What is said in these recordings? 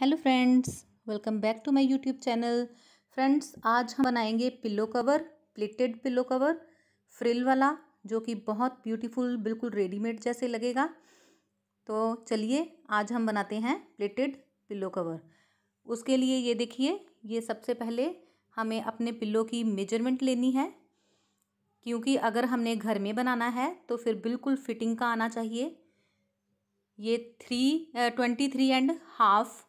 hello friends welcome back to my YouTube channel friends आज हम बनाएंगे pillow cover pleated pillow cover frill वाला जो कि बहुत ब्यूटीफुल बिल्कुल रेडीमेड जैसे लगेगा तो चलिए आज हम बनाते हैं प्लेटेड पिल्लो कवर उसके लिए ये देखिए ये सबसे पहले हमें अपने पिल्लो की मेजरमेंट लेनी है क्योंकि अगर हमने घर में बनाना है तो फिर बिल्कुल फिटिंग का आना चाहिए ये three twenty three and half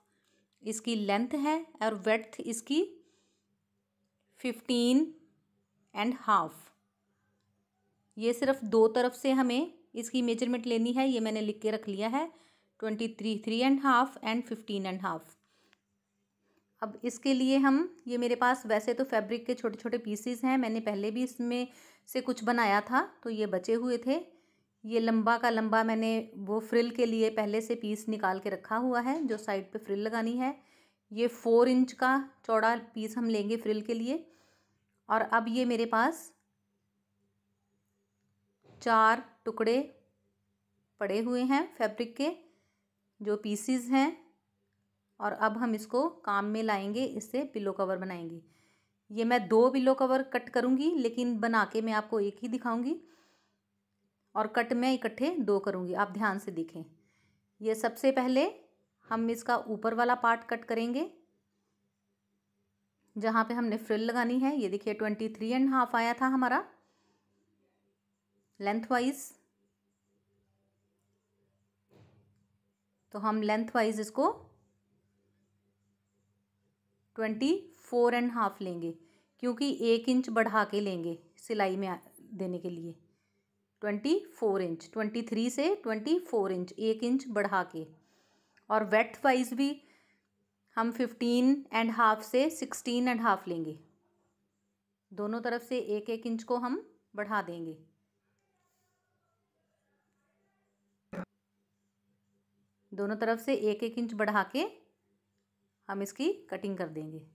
इसकी लेंथ है और वेथ इसकी फिफ्टीन एंड हाफ ये सिर्फ दो तरफ से हमें इसकी मेजरमेंट लेनी है ये मैंने लिख के रख लिया है twenty three three and half and fifteen and half अब इसके लिए हम ये मेरे पास वैसे तो फैब्रिक के छोटे छोटे पीसीज हैं मैंने पहले भी इसमें से कुछ बनाया था तो ये बचे हुए थे ये लंबा का लंबा मैंने वो फ्रिल के लिए पहले से पीस निकाल के रखा हुआ है जो साइड पे फ्रिल लगानी है ये फोर इंच का चौड़ा पीस हम लेंगे फ्रिल के लिए और अब ये मेरे पास चार टुकड़े पड़े हुए हैं फैब्रिक के जो पीसीज हैं और अब हम इसको काम में लाएंगे इससे पिलो कवर बनाएंगे ये मैं दो पिलो कवर कट करूँगी लेकिन बना के मैं आपको एक ही दिखाऊँगी और कट में इकट्ठे दो करूँगी आप ध्यान से देखें ये सबसे पहले हम इसका ऊपर वाला पार्ट कट करेंगे जहाँ पे हमने फ्रिल लगानी है ये देखिए ट्वेंटी थ्री एंड हाफ आया था हमारा लेंथ वाइज तो हम लेंथ वाइज इसको ट्वेंटी फोर एंड हाफ लेंगे क्योंकि एक इंच बढ़ा के लेंगे सिलाई में देने के लिए twenty four inch twenty three से ट्वेंटी फोर इंच एक इंच बढ़ा के और वेट वाइज भी हम फिफ्टीन एंड हाफ से सिक्सटीन एंड हाफ लेंगे दोनों तरफ से एक एक इंच को हम बढ़ा देंगे दोनों तरफ से एक एक इंच बढ़ा के हम इसकी कटिंग कर देंगे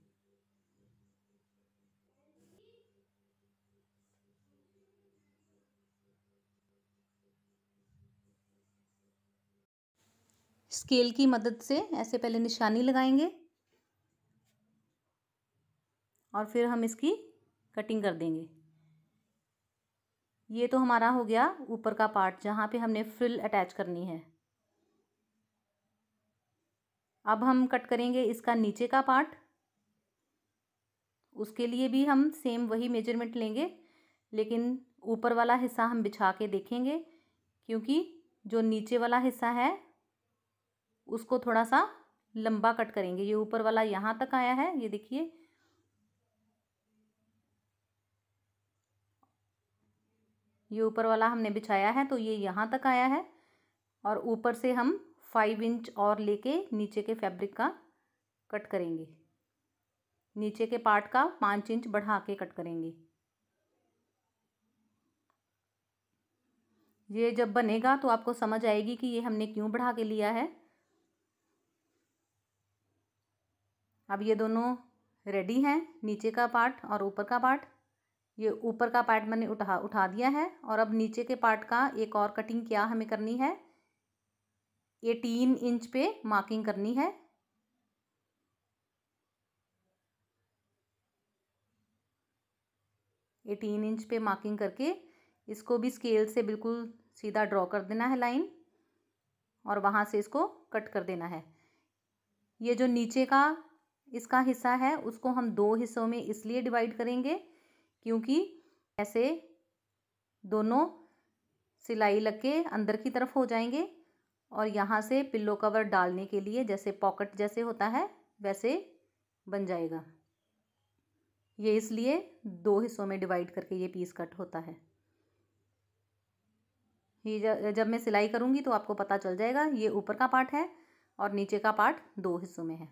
स्केल की मदद से ऐसे पहले निशानी लगाएंगे और फिर हम इसकी कटिंग कर देंगे ये तो हमारा हो गया ऊपर का पार्ट जहाँ पे हमने फ्रिल अटैच करनी है अब हम कट करेंगे इसका नीचे का पार्ट उसके लिए भी हम सेम वही मेजरमेंट लेंगे लेकिन ऊपर वाला हिस्सा हम बिछा के देखेंगे क्योंकि जो नीचे वाला हिस्सा है उसको थोड़ा सा लंबा कट करेंगे ये ऊपर वाला यहाँ तक आया है ये देखिए ये ऊपर वाला हमने बिछाया है तो ये यहाँ तक आया है और ऊपर से हम फाइव इंच और लेके नीचे के फैब्रिक का कट करेंगे नीचे के पार्ट का पाँच इंच बढ़ा के कट करेंगे ये जब बनेगा तो आपको समझ आएगी कि ये हमने क्यों बढ़ा के लिया है अब ये दोनों रेडी हैं नीचे का पार्ट और ऊपर का पार्ट ये ऊपर का पार्ट मैंने उठा उठा दिया है और अब नीचे के पार्ट का एक और कटिंग क्या हमें करनी है एटीन इंच पे मार्किंग करनी है एटीन इंच पे मार्किंग करके इसको भी स्केल से बिल्कुल सीधा ड्रॉ कर देना है लाइन और वहाँ से इसको कट कर देना है ये जो नीचे का इसका हिस्सा है उसको हम दो हिस्सों में इसलिए डिवाइड करेंगे क्योंकि ऐसे दोनों सिलाई लग के अंदर की तरफ हो जाएंगे और यहाँ से पिल्लो कवर डालने के लिए जैसे पॉकेट जैसे होता है वैसे बन जाएगा ये इसलिए दो हिस्सों में डिवाइड करके ये पीस कट होता है ये जब मैं सिलाई करूँगी तो आपको पता चल जाएगा ये ऊपर का पार्ट है और नीचे का पार्ट दो हिस्सों में है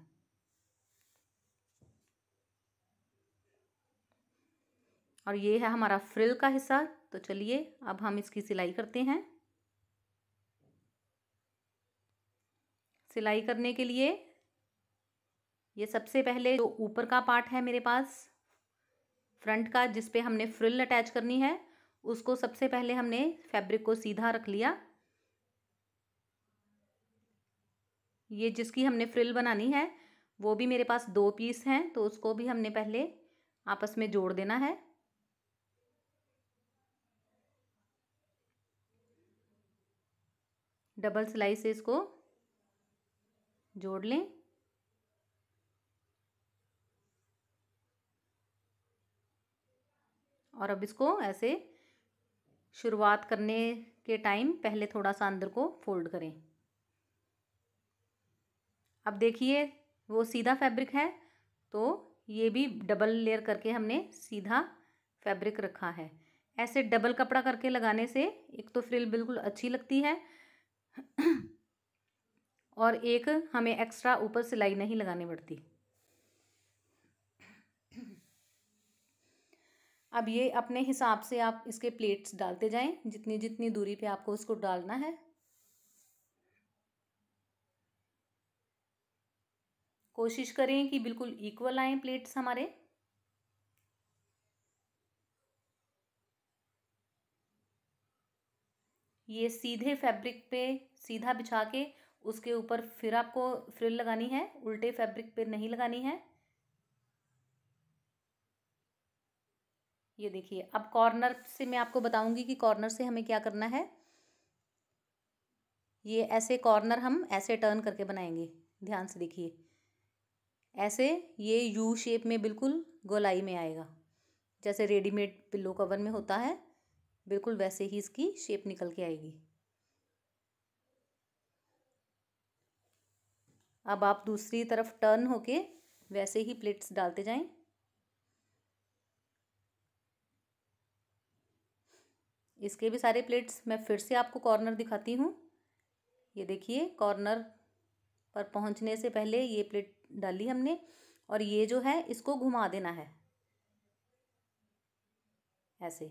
और ये है हमारा फ्रिल का हिस्सा तो चलिए अब हम इसकी सिलाई करते हैं सिलाई करने के लिए ये सबसे पहले जो ऊपर का पार्ट है मेरे पास फ्रंट का जिस पे हमने फ्रिल अटैच करनी है उसको सबसे पहले हमने फैब्रिक को सीधा रख लिया ये जिसकी हमने फ्रिल बनानी है वो भी मेरे पास दो पीस हैं तो उसको भी हमने पहले आपस में जोड़ देना है डबल सिलाई से इसको जोड़ लें और अब इसको ऐसे शुरुआत करने के टाइम पहले थोड़ा सा अंदर को फोल्ड करें अब देखिए वो सीधा फैब्रिक है तो ये भी डबल लेयर करके हमने सीधा फैब्रिक रखा है ऐसे डबल कपड़ा करके लगाने से एक तो फ्रिल बिल्कुल अच्छी लगती है और एक हमें एक्स्ट्रा ऊपर सिलाई नहीं लगानी पड़ती अब ये अपने हिसाब से आप इसके प्लेट्स डालते जाएं जितनी जितनी दूरी पे आपको उसको डालना है कोशिश करें कि बिल्कुल इक्वल आए प्लेट्स हमारे ये सीधे फैब्रिक पे सीधा बिछा के उसके ऊपर फिर आपको फ्रिल लगानी है उल्टे फैब्रिक पे नहीं लगानी है ये देखिए अब कॉर्नर से मैं आपको बताऊंगी कि कॉर्नर से हमें क्या करना है ये ऐसे कॉर्नर हम ऐसे टर्न करके बनाएंगे ध्यान से देखिए ऐसे ये यू शेप में बिल्कुल गोलाई में आएगा जैसे रेडीमेड पिल्लो कवर में होता है बिल्कुल वैसे ही इसकी शेप निकल के आएगी अब आप दूसरी तरफ टर्न होके वैसे ही प्लेट्स डालते जाएं इसके भी सारे प्लेट्स मैं फिर से आपको कॉर्नर दिखाती हूँ ये देखिए कॉर्नर पर पहुँचने से पहले ये प्लेट डाली हमने और ये जो है इसको घुमा देना है ऐसे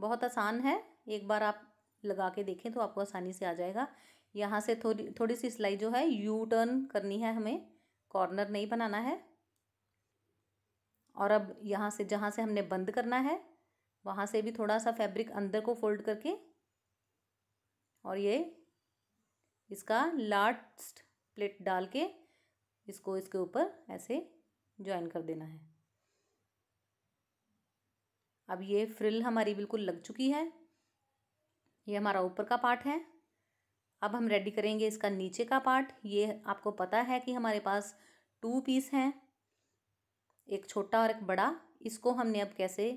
बहुत आसान है एक बार आप लगा के देखें तो आपको आसानी से आ जाएगा यहाँ से थोड़ी थोड़ी सी सिलाई जो है यू टर्न करनी है हमें कॉर्नर नहीं बनाना है और अब यहाँ से जहाँ से हमने बंद करना है वहाँ से भी थोड़ा सा फैब्रिक अंदर को फोल्ड करके और ये इसका लास्ट प्लेट डाल के इसको इसके ऊपर ऐसे ज्वाइन कर देना है अब ये फ्रिल हमारी बिल्कुल लग चुकी है ये हमारा ऊपर का पार्ट है अब हम रेडी करेंगे इसका नीचे का पार्ट ये आपको पता है कि हमारे पास टू पीस हैं एक छोटा और एक बड़ा इसको हमने अब कैसे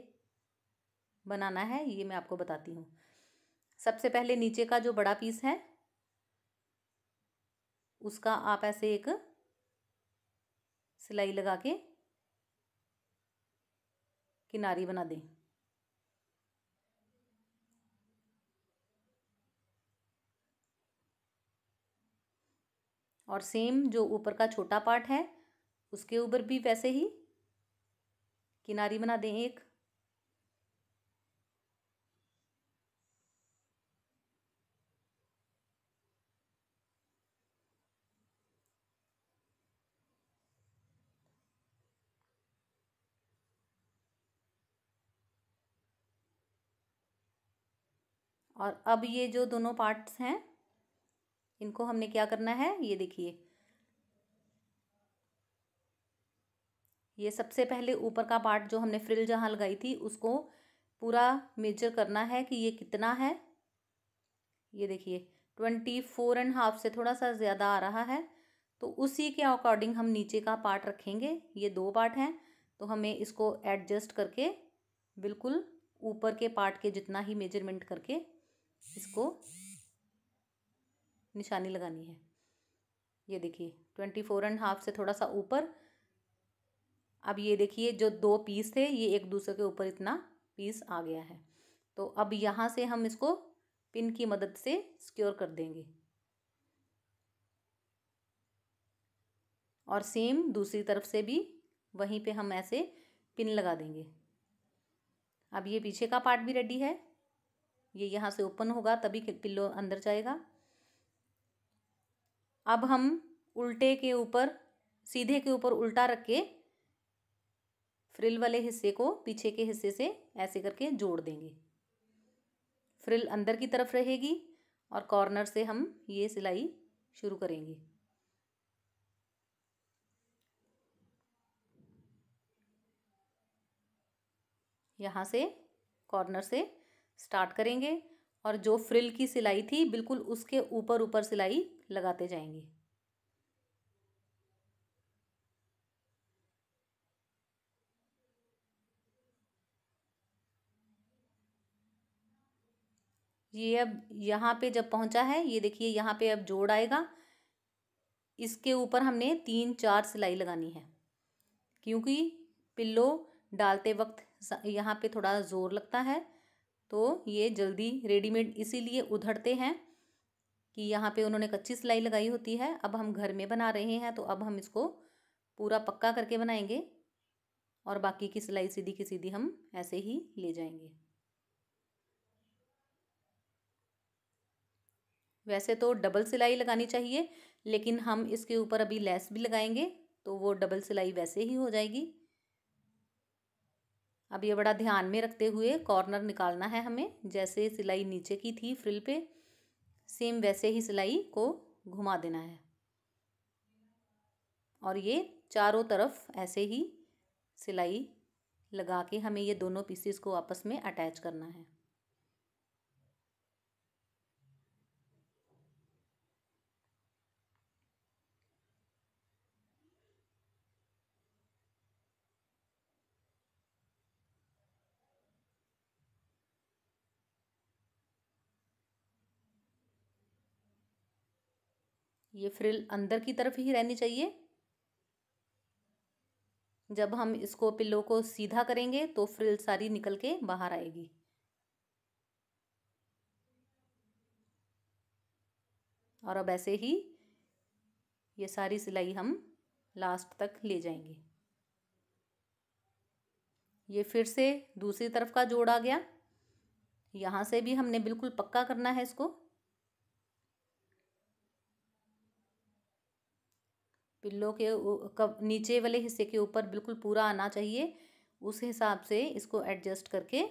बनाना है ये मैं आपको बताती हूँ सबसे पहले नीचे का जो बड़ा पीस है उसका आप ऐसे एक सिलाई लगा के किनारी बना दें और सेम जो ऊपर का छोटा पार्ट है उसके ऊपर भी वैसे ही किनारी बना दें एक और अब ये जो दोनों पार्ट्स हैं इनको हमने क्या करना है ये देखिए ये सबसे पहले ऊपर का पार्ट जो हमने फ्रिल जहाँ लगाई थी उसको पूरा मेजर करना है कि ये कितना है ये देखिए ट्वेंटी फोर एंड हाफ से थोड़ा सा ज़्यादा आ रहा है तो उसी के अकॉर्डिंग हम नीचे का पार्ट रखेंगे ये दो पार्ट हैं तो हमें इसको एडजस्ट करके बिल्कुल ऊपर के पार्ट के जितना ही मेजरमेंट करके इसको निशानी लगानी है ये देखिए ट्वेंटी फोर एंड हाफ से थोड़ा सा ऊपर अब ये देखिए जो दो पीस थे ये एक दूसरे के ऊपर इतना पीस आ गया है तो अब यहाँ से हम इसको पिन की मदद से सिक्योर कर देंगे और सेम दूसरी तरफ से भी वहीं पे हम ऐसे पिन लगा देंगे अब ये पीछे का पार्ट भी रेडी है ये यहाँ से ओपन होगा तभी पिल्लो अंदर जाएगा अब हम उल्टे के ऊपर सीधे के ऊपर उल्टा रख के फ्रिल वाले हिस्से को पीछे के हिस्से से ऐसे करके जोड़ देंगे फ्रिल अंदर की तरफ रहेगी और कॉर्नर से हम ये सिलाई शुरू करेंगे यहाँ से कॉर्नर से स्टार्ट करेंगे और जो फ्रिल की सिलाई थी बिल्कुल उसके ऊपर ऊपर सिलाई लगाते जाएंगे ये अब यहाँ पे जब पहुँचा है ये देखिए यहाँ पे अब जोड़ आएगा इसके ऊपर हमने तीन चार सिलाई लगानी है क्योंकि पिल्लो डालते वक्त यहाँ पे थोड़ा ज़ोर लगता है तो ये जल्दी रेडीमेड इसीलिए उधड़ते हैं कि यहाँ पे उन्होंने कच्ची सिलाई लगाई होती है अब हम घर में बना रहे हैं तो अब हम इसको पूरा पक्का करके बनाएंगे और बाकी की सिलाई सीधी की सीधी हम ऐसे ही ले जाएंगे वैसे तो डबल सिलाई लगानी चाहिए लेकिन हम इसके ऊपर अभी लेस भी लगाएंगे तो वो डबल सिलाई वैसे ही हो जाएगी अब ये बड़ा ध्यान में रखते हुए कॉर्नर निकालना है हमें जैसे सिलाई नीचे की थी फ्रिल पे सेम वैसे ही सिलाई को घुमा देना है और ये चारों तरफ ऐसे ही सिलाई लगा के हमें ये दोनों पीसेस को आपस में अटैच करना है ये फ्रिल अंदर की तरफ ही रहनी चाहिए जब हम इसको पिल्लो को सीधा करेंगे तो फ्रिल सारी निकल के बाहर आएगी और अब ऐसे ही ये सारी सिलाई हम लास्ट तक ले जाएंगे ये फिर से दूसरी तरफ का जोड़ आ गया यहाँ से भी हमने बिल्कुल पक्का करना है इसको पिल्लों के कब नीचे वाले हिस्से के ऊपर बिल्कुल पूरा आना चाहिए उस हिसाब से इसको एडजस्ट करके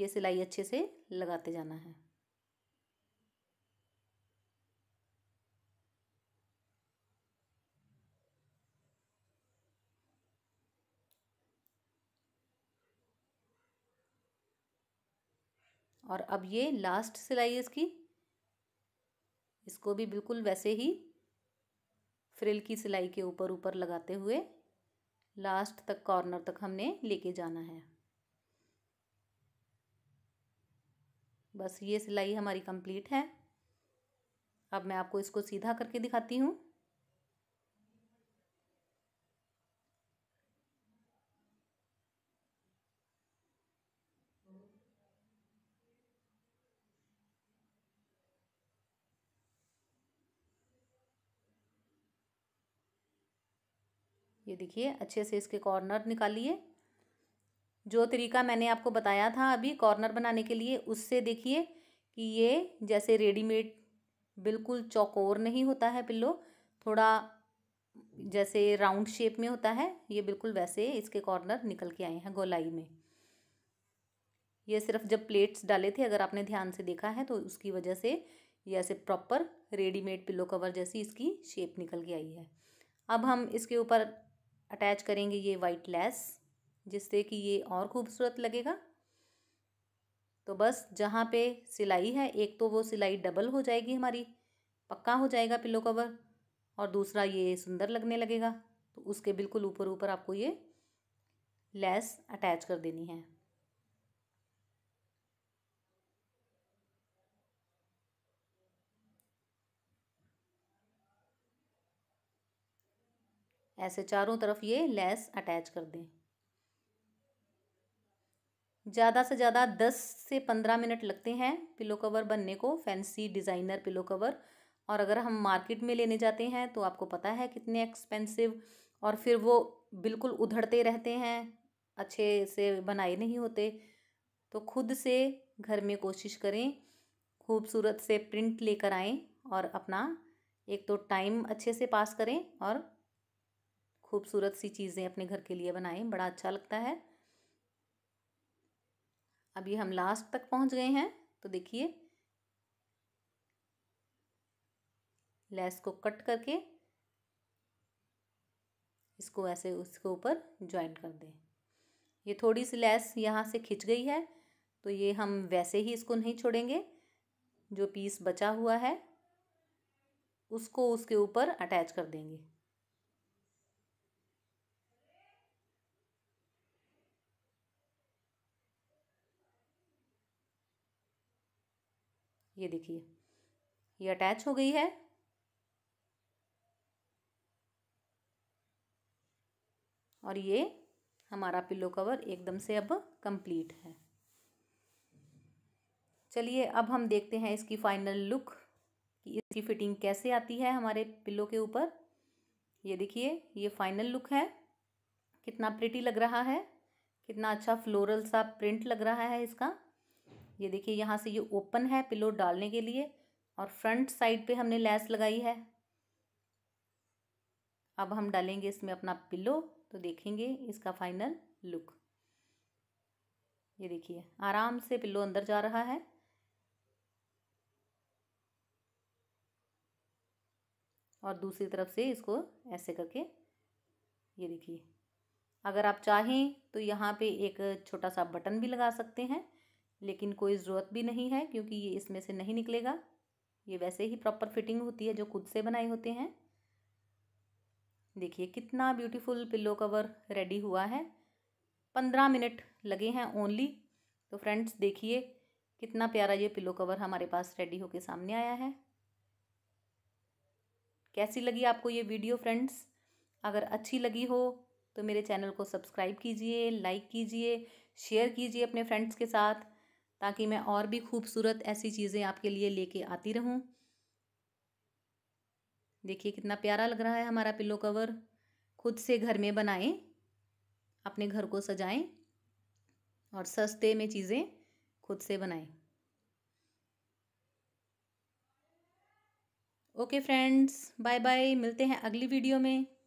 ये सिलाई अच्छे से लगाते जाना है और अब ये लास्ट सिलाई है इसकी इसको भी बिल्कुल वैसे ही फ्रिल की सिलाई के ऊपर ऊपर लगाते हुए लास्ट तक कॉर्नर तक हमने लेके जाना है बस ये सिलाई हमारी कंप्लीट है अब मैं आपको इसको सीधा करके दिखाती हूँ ये देखिए अच्छे से इसके कॉर्नर निकालिए जो तरीका मैंने आपको बताया था अभी कॉर्नर बनाने के लिए उससे देखिए कि ये जैसे रेडीमेड बिल्कुल चौकोर नहीं होता है पिल्लो थोड़ा जैसे राउंड शेप में होता है ये बिल्कुल वैसे इसके कॉर्नर निकल के आए हैं गोलाई में ये सिर्फ जब प्लेट्स डाले थे अगर आपने ध्यान से देखा है तो उसकी वजह से ये ऐसे प्रॉपर रेडीमेड पिल्लो कवर जैसी इसकी शेप निकल के आई है अब हम इसके ऊपर अटैच करेंगे ये वाइट लेस जिससे कि ये और खूबसूरत लगेगा तो बस जहाँ पे सिलाई है एक तो वो सिलाई डबल हो जाएगी हमारी पक्का हो जाएगा पिलो कवर और दूसरा ये सुंदर लगने लगेगा तो उसके बिल्कुल ऊपर ऊपर आपको ये लेस अटैच कर देनी है ऐसे चारों तरफ ये लेस अटैच कर दें ज़्यादा से ज़्यादा दस से पंद्रह मिनट लगते हैं पिलो कवर बनने को फैंसी डिज़ाइनर पिलो कवर और अगर हम मार्केट में लेने जाते हैं तो आपको पता है कितने एक्सपेंसिव और फिर वो बिल्कुल उधड़ते रहते हैं अच्छे से बनाए नहीं होते तो खुद से घर में कोशिश करें खूबसूरत से प्रिंट लेकर आएं और अपना एक तो टाइम अच्छे से पास करें और खूबसूरत सी चीज़ें अपने घर के लिए बनाएं बड़ा अच्छा लगता है अभी हम लास्ट तक पहुंच गए हैं तो देखिए लेस को कट करके इसको ऐसे उसके ऊपर ज्वाइन कर दें ये थोड़ी सी लेस यहाँ से खिंच गई है तो ये हम वैसे ही इसको नहीं छोड़ेंगे जो पीस बचा हुआ है उसको उसके ऊपर अटैच कर देंगे ये देखिए ये अटैच हो गई है और ये हमारा पिल्लो कवर एकदम से अब कंप्लीट है चलिए अब हम देखते हैं इसकी फाइनल लुक कि इसकी फिटिंग कैसे आती है हमारे पिल्लो के ऊपर ये देखिए ये फाइनल लुक है कितना प्रिटी लग रहा है कितना अच्छा फ्लोरल सा प्रिंट लग रहा है इसका ये देखिए यहाँ से ये ओपन है पिलो डालने के लिए और फ्रंट साइड पे हमने लैस लगाई है अब हम डालेंगे इसमें अपना पिलो तो देखेंगे इसका फाइनल लुक ये देखिए आराम से पिल्लो अंदर जा रहा है और दूसरी तरफ से इसको ऐसे करके ये देखिए अगर आप चाहें तो यहाँ पे एक छोटा सा बटन भी लगा सकते हैं लेकिन कोई ज़रूरत भी नहीं है क्योंकि ये इसमें से नहीं निकलेगा ये वैसे ही प्रॉपर फिटिंग होती है जो खुद से बनाए होते हैं देखिए कितना ब्यूटीफुल पिल्लो कवर रेडी हुआ है पंद्रह मिनट लगे हैं ओनली तो फ्रेंड्स देखिए कितना प्यारा ये पिल्लो कवर हमारे पास रेडी होके सामने आया है कैसी लगी आपको ये वीडियो फ्रेंड्स अगर अच्छी लगी हो तो मेरे चैनल को सब्सक्राइब कीजिए लाइक कीजिए शेयर कीजिए अपने फ्रेंड्स के साथ ताकि मैं और भी खूबसूरत ऐसी चीज़ें आपके लिए लेके आती रहूं देखिए कितना प्यारा लग रहा है हमारा पिल्लो कवर खुद से घर में बनाएं अपने घर को सजाएं और सस्ते में चीज़ें खुद से बनाएं ओके फ्रेंड्स बाय बाय मिलते हैं अगली वीडियो में